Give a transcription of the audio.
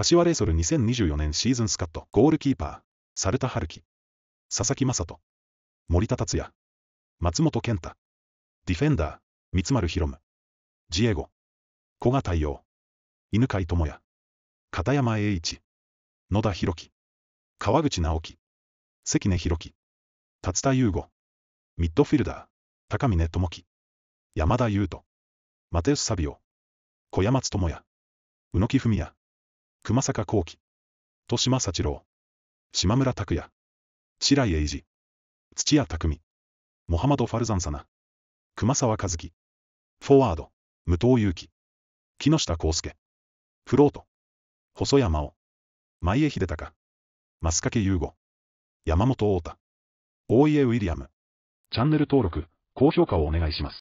柏レイソル2024年シーズンスカット、ゴールキーパー、猿田春樹、佐々木雅人、森田達也、松本健太、ディフェンダー、三丸博夢、ジエゴ、古賀太陽、犬飼智也、片山栄一、野田博樹、川口直樹、関根博樹、達田優吾、ミッドフィルダー、高峰智樹、山田優斗、マテウス・サビオ、小山津智也、宇野木文也、熊坂幸喜、豊島幸郎、島村拓也、白井英二、土屋拓海、モハマド・ファルザンサナ、熊沢和樹、フォワード、武藤祐樹、木下康介、フロート、細山尾、前江秀隆、増掛優吾、山本太田、大家ウィリアム。チャンネル登録、高評価をお願いします。